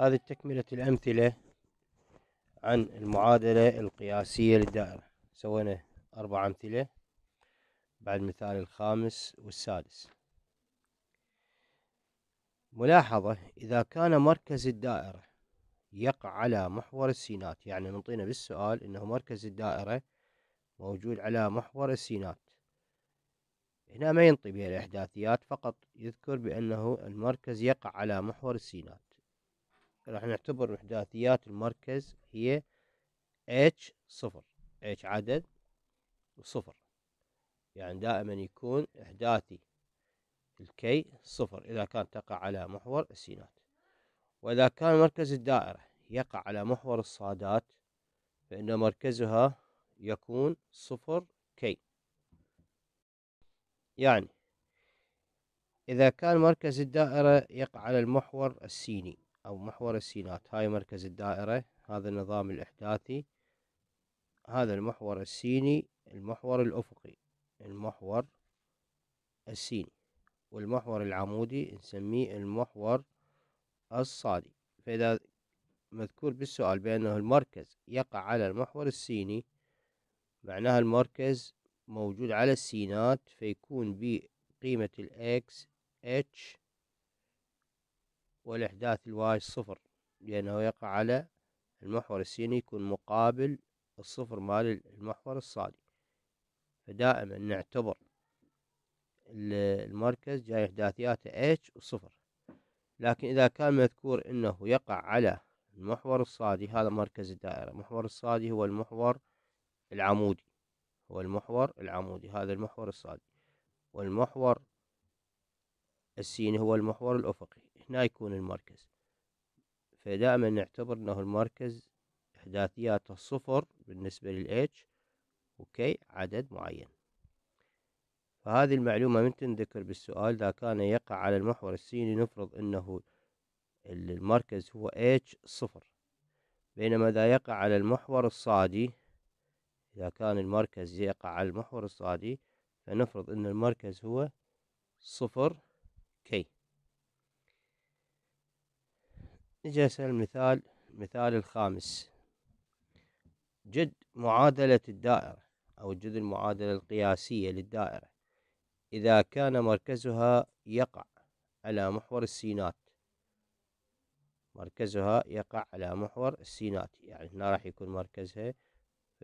هذه تكملة الأمثلة عن المعادلة القياسية للدائرة سوينا أربع أمثلة بعد المثال الخامس والسادس ملاحظة إذا كان مركز الدائرة يقع على محور السينات يعني نعطينا بالسؤال انه مركز الدائرة موجود على محور السينات هنا ما ينطي بها الإحداثيات فقط يذكر بأنه المركز يقع على محور السينات راح نعتبر احداثيات المركز هي اتش صفر اتش عدد وصفر يعني دائما يكون إحداثي الكي صفر إذا كان تقع على محور السينات وإذا كان مركز الدائرة يقع على محور الصادات فإن مركزها يكون صفر كي يعني إذا كان مركز الدائرة يقع على المحور السيني أو محور السينات هاي مركز الدائرة هذا النظام الإحداثي هذا المحور السيني المحور الأفقي المحور السيني والمحور العمودي نسميه المحور الصادي فإذا مذكور بالسؤال بأنه المركز يقع على المحور السيني معناها المركز موجود على السينات فيكون بقيمة الإكس اتش والإحداث الواي صفر لأنه يقع على المحور السيني يكون مقابل الصفر مال المحور الصادي فدائما نعتبر المركز جاي إحداثياته h وصفر لكن إذا كان مذكور أنه يقع على المحور الصادي هذا مركز الدائرة المحور الصادي هو المحور العمودي هو المحور العمودي هذا المحور الصادي والمحور السيني هو المحور الأفقي هنا يكون المركز فدائما نعتبر انه المركز احداثياته صفر بالنسبة للاتش اوكي عدد معين فهذه المعلومة من تنذكر بالسؤال إذا كان يقع على المحور السيني نفرض أنه المركز هو H صفر بينما إذا يقع على المحور الصادي إذا كان المركز يقع على المحور الصادي فنفرض أن المركز هو صفر كي نجي هسه المثال المثال الخامس جد معادلة الدائرة أو جد المعادلة القياسية للدائرة إذا كان مركزها يقع على محور السينات مركزها يقع على محور السينات يعني هنا راح يكون مركزها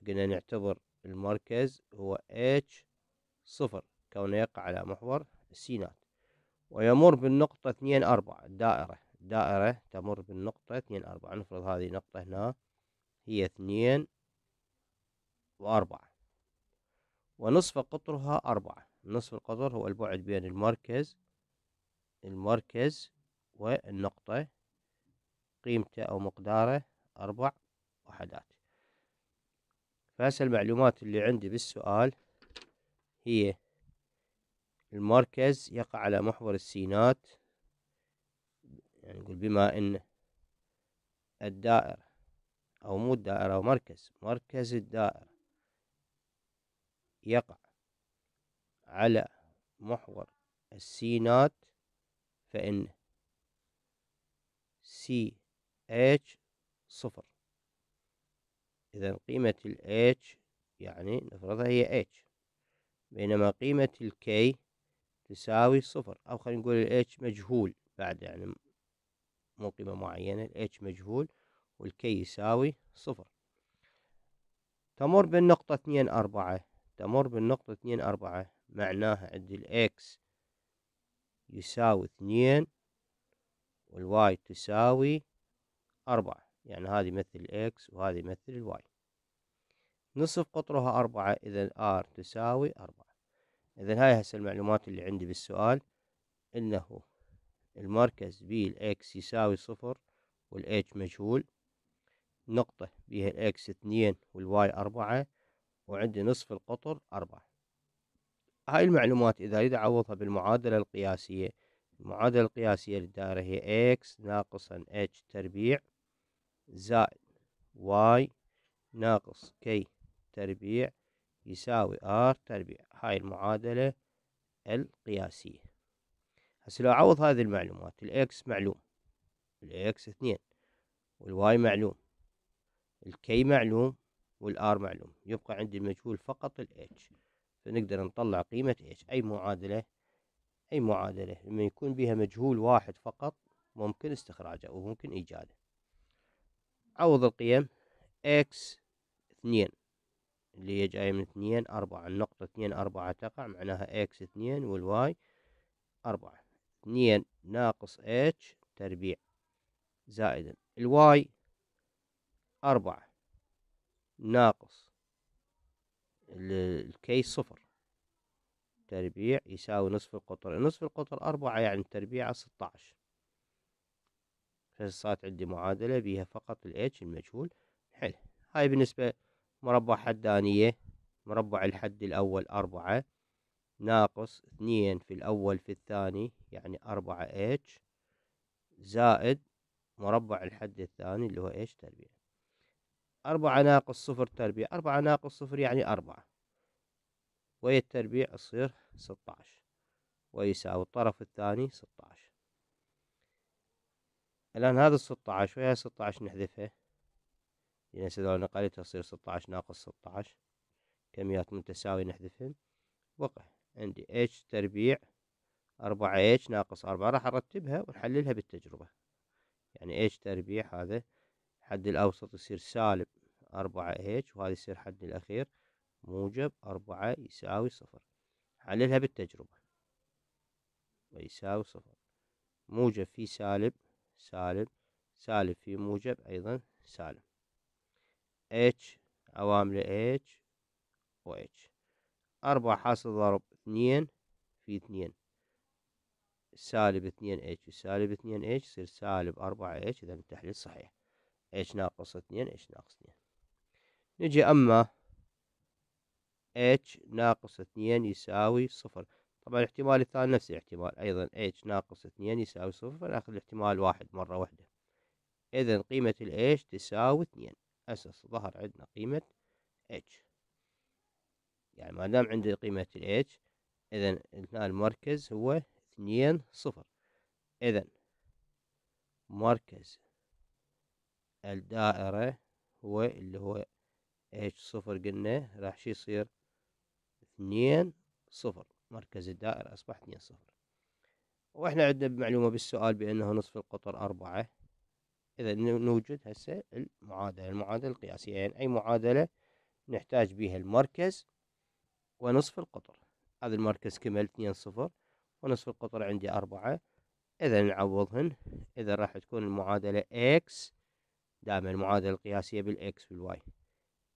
قلنا نعتبر المركز هو H صفر كونه يقع على محور السينات ويمر بالنقطة اثنين أربعة الدائرة دائرة تمر بالنقطة اثنين أربعة نفرض هذه نقطة هنا هي اثنين وأربعة ونصف قطرها أربعة نصف القطر هو البعد بين المركز المركز والنقطة قيمته أو مقداره أربع وحدات فهسه المعلومات اللي عندي بالسؤال هي المركز يقع على محور السينات يعني نقول بما أن الدائرة أو مو الدائرة أو مركز مركز الدائرة يقع على محور السينات فإن سي اتش صفر إذا قيمة ال H يعني نفرضها هي H بينما قيمة ال K تساوي صفر أو خلينا نقول ال H مجهول بعد يعني مو قيمة معينة ال H مجهول والكي يساوي صفر تمر بالنقطة اثنين أربعة تمر بالنقطة اثنين أربعة معناها عندي الإكس يساوي اثنين والواي تساوي أربعة يعني هذه مثل الإكس وهذه مثل الواي نصف قطرها أربعة إذا R تساوي أربعة إذا هاي هسه المعلومات اللي عندي بالسؤال إنه المركز بي الإكس يساوي صفر والإتش مجهول نقطة بيها الإكس اثنين والواي أربعة وعندي نصف القطر أربعة هاي المعلومات إذا أريد أعوضها بالمعادلة القياسية المعادلة القياسية للدائرة هي إكس ناقصا إتش تربيع زائد واي ناقص كي تربيع يساوي ار تربيع هاي المعادلة القياسية هسه لو اعوض هذه المعلومات الاكس معلوم الاكس اثنين والواي معلوم الكي معلوم والار معلوم يبقى عندي المجهول فقط الاتش فنقدر نطلع قيمة اتش اي معادلة اي معادلة لما يكون بها مجهول واحد فقط ممكن استخراجه وممكن ايجاده عوض القيم اكس اثنين اللي هي جاية من اثنين اربعة النقطة اثنين اربعة تقع معناها اكس اثنين والواي أربعة اثنين ناقص اتش تربيع زائدا الواي أربعة ناقص الكي صفر تربيع يساوي نصف القطر نصف القطر أربعة يعني تربيعه ستاشر فصارت عندي معادلة بيها فقط الاتش المجهول حلو هاي بالنسبة مربع حدانية مربع الحد الأول أربعة ناقص اثنين في الأول في الثاني يعني أربعة اتش زائد مربع الحد الثاني اللي هو ايش تربيع أربعة ناقص صفر تربيع أربعة ناقص صفر يعني أربعة ويا التربيع تصير ستاعش ويساوي الطرف الثاني ستاعش الآن هذا الستاعش ويا ستاعش نحذفها يعني هذول نقلتها تصير ستاعش ناقص ستاعش كميات متساوية نحذفهم وقع عندي h تربيع أربعة h ناقص أربعة راح أرتبها ونحللها بالتجربة يعني h تربيع هذا الحد الأوسط يصير سالب أربعة h وهذا يصير حد الأخير موجب أربعة يساوي صفر حللها بالتجربة ويساوي صفر موجب في سالب سالب سالب في موجب أيضا سالب h عوامل h و h أربعة حاصل ضرب اثنين في اثنين سالب اثنين اتش سالب اثنين اتش يصير سالب أربعة اتش إذا التحليل صحيح اتش ناقص اثنين اتش ناقص اثنين نجي أما اتش ناقص اثنين يساوي صفر طبعا الاحتمال الثاني نفس الاحتمال أيضا اتش ناقص اثنين يساوي صفر فناخذ الاحتمال واحد مرة واحدة إذا قيمة الاتش تساوي اثنين أساس ظهر عندنا قيمة اتش يعني ما دام عندي قيمة الاتش إذا هنا المركز هو اثنين صفر إذا مركز الدائرة هو اللي هو اتش صفر قلنا راح شي يصير اثنين صفر مركز الدائرة أصبح اثنين صفر واحنا عندنا معلومة بالسؤال بأنه نصف القطر أربعة إذا نوجد هسه المعادلة المعادلة القياسية يعني أي معادلة نحتاج بها المركز ونصف القطر هذا المركز كمل اثنين صفر ونصف القطر عندي أربعة إذا نعوضهن إذا راح تكون المعادلة إكس دائما المعادلة القياسية بالإكس والواي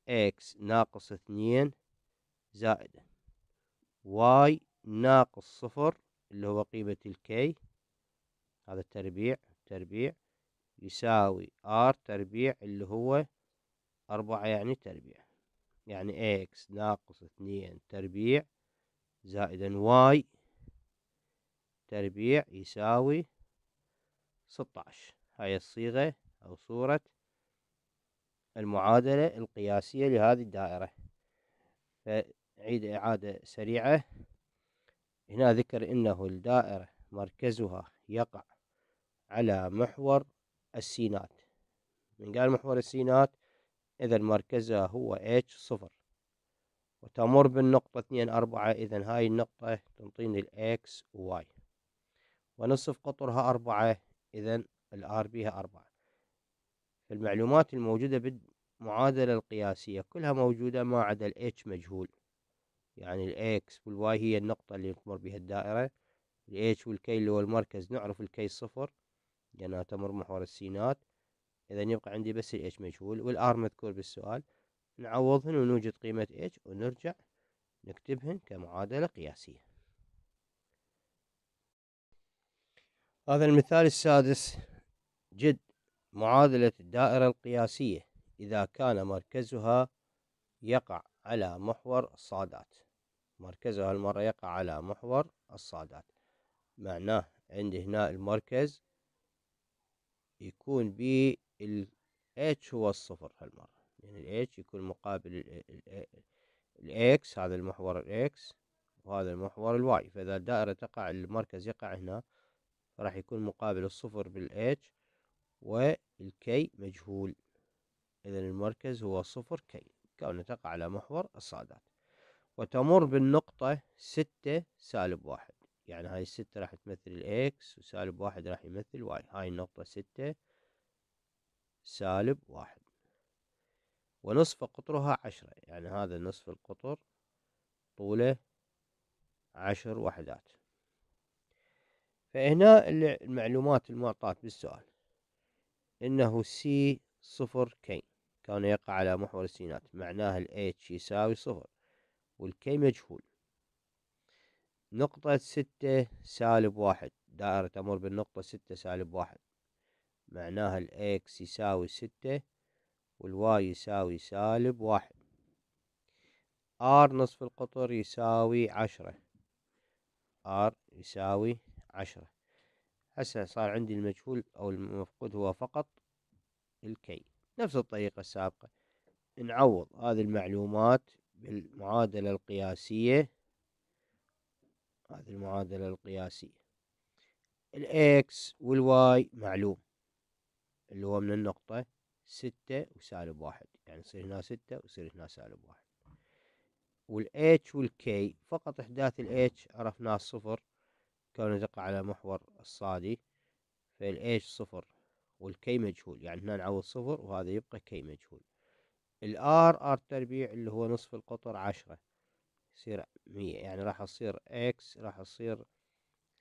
إكس ناقص اثنين زائد واي ناقص صفر اللي هو قيمة الكي هذا التربيع تربيع يساوي ار تربيع اللي هو أربعة يعني تربيع يعني إكس ناقص اثنين تربيع زائدا واي تربيع يساوي ستاش هاي الصيغة أو صورة المعادلة القياسية لهذه الدائرة فعيد إعادة سريعة هنا ذكر أنه الدائرة مركزها يقع على محور السينات من قال محور السينات إذا مركزها هو H صفر وتمر بالنقطة اثنين أربعة إذا هاي النقطة تنطيني الإكس وواي ونصف قطرها أربعة إذا الآر بيها أربعة فالمعلومات الموجودة بالمعادلة القياسية كلها موجودة ما عدا الاتش مجهول يعني الإكس والواي هي النقطة اللي تمر بها الدائرة الاتش والكي اللي هو المركز نعرف الكي صفر لأنها تمر محور السينات إذا يبقى عندي بس الاتش مجهول والآر مذكور بالسؤال نعوضهن ونوجد قيمة h ونرجع نكتبهن كمعادلة قياسية هذا المثال السادس جد معادلة الدائرة القياسية إذا كان مركزها يقع على محور الصادات مركزها المرة يقع على محور الصادات معناه عندي هنا المركز يكون بـ H هو الصفر هالمرة يعني H يكون مقابل الاكس هذا المحور الاكس وهذا المحور الواي فإذا الدائرة تقع المركز يقع هنا راح يكون مقابل الصفر بالاتش والكي مجهول إذا المركز هو صفر كي كونه تقع على محور الصادات وتمر بالنقطة ستة سالب واحد يعني هاي الستة راح تمثل الإكس وسالب واحد راح يمثل واي هاي النقطة ستة سالب واحد ونصف قطرها عشرة يعني هذا نصف القطر طوله عشر وحدات فهنا المعلومات المعطاة بالسؤال إنه سي صفر كي كان يقع على محور السينات معناه الاتش يساوي صفر والكي مجهول نقطة ستة سالب واحد دائرة تمر بالنقطة ستة سالب واحد معناها الاكس يساوي ستة والواي يساوي سالب واحد ار نصف القطر يساوي عشرة ار يساوي عشرة هسه صار عندي المجهول او المفقود هو فقط الكي نفس الطريقة السابقة نعوض هذه المعلومات بالمعادلة القياسية هذه المعادلة القياسية الاكس والواي معلوم اللي هو من النقطة ستة وسالب واحد يعني يصير هنا ستة ويصير هنا سالب واحد والاتش والكي فقط إحداث الاتش عرفناه صفر كونه تقع على محور الصادي فالاتش صفر والكي مجهول يعني هنا نعوض صفر وهذا يبقى كي مجهول الآر آر تربيع اللي هو نصف القطر عشرة يصير مية يعني راح تصير إكس راح تصير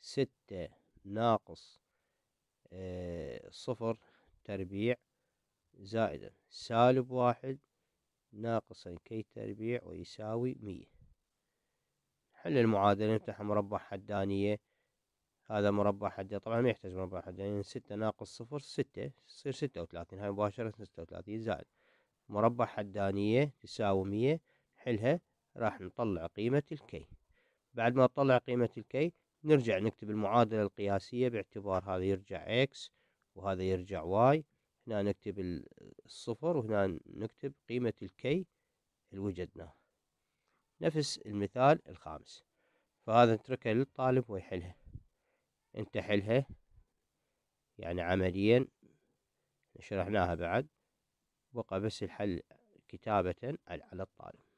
ستة ناقص آه، صفر تربيع زائدا سالب واحد ناقصا كي تربيع ويساوي مية حل المعادلة نفتح مربع حدانية هذا مربع حدانية طبعا ما يحتاج مربع حدانية يعني ستة ناقص صفر ستة تصير ستة وثلاثين هاي مباشرة ستة وثلاثين زائد مربع حدانية تساوي مية حلها راح نطلع قيمة الكي بعد ما نطلع قيمة الكي نرجع نكتب المعادلة القياسية باعتبار هذا يرجع اكس وهذا يرجع واي هنا نكتب الصفر وهنا نكتب قيمة الكي اللي وجدناه نفس المثال الخامس فهذا نتركه للطالب ويحلها انت حلها يعني عمليا شرحناها بعد بقى بس الحل كتابة على الطالب